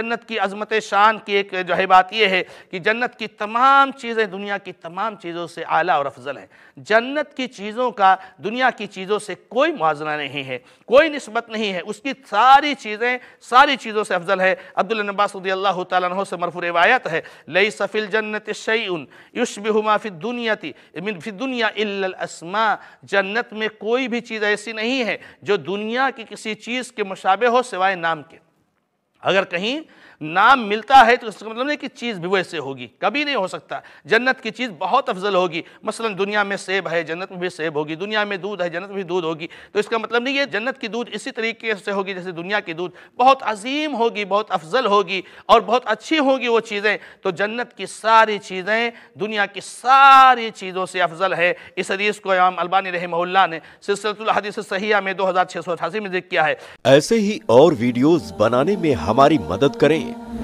जन्नत की अजमत शान की एक जो है बात यह है कि जन्नत की तमाम चीज़ें दुनिया की तमाम चीज़ों से आला और अफजल हैं जन्नत की चीज़ों का दुनिया की चीज़ों से कोई मुजना नहीं है कोई नस्बत नहीं है उसकी सारी चीज़ें सारी चीज़ों से अफजल है अब्दुलनबास अल्लाह तह से मरफू रवायत है लई सफ़िल जन्नत शईन युशबिहुमा फिर थी फिर दुनिया जन्नत में कोई भी चीज़ ऐसी नहीं है जो दुनिया की किसी चीज़ के मुशाबे हो सिवाए नाम के अगर कहीं नाम मिलता है तो इसका मतलब नहीं कि चीज़ भी वैसे होगी कभी नहीं हो सकता जन्नत की चीज़ बहुत अफजल होगी मसलन दुनिया में सेब है जन्नत में भी सेब होगी दुनिया में दूध है जन्नत में भी दूध होगी तो इसका मतलब नहीं ये जन्नत की दूध इसी तरीके से होगी जैसे दुनिया की दूध बहुत अजीम होगी बहुत अफजल होगी और बहुत अच्छी होगी वो चीज़ें तो जन्नत की सारी चीज़ें दुनिया की सारी चीज़ों से अफजल है इस हदीस को इमाम अलबानी रहमल्ला ने सिलसिलतुल हदीस सहिया में दो हज़ार छः सौ अठासी में जिक्र किया है ऐसे ही और वीडियोज़ बनाने में हम हमारी मदद करें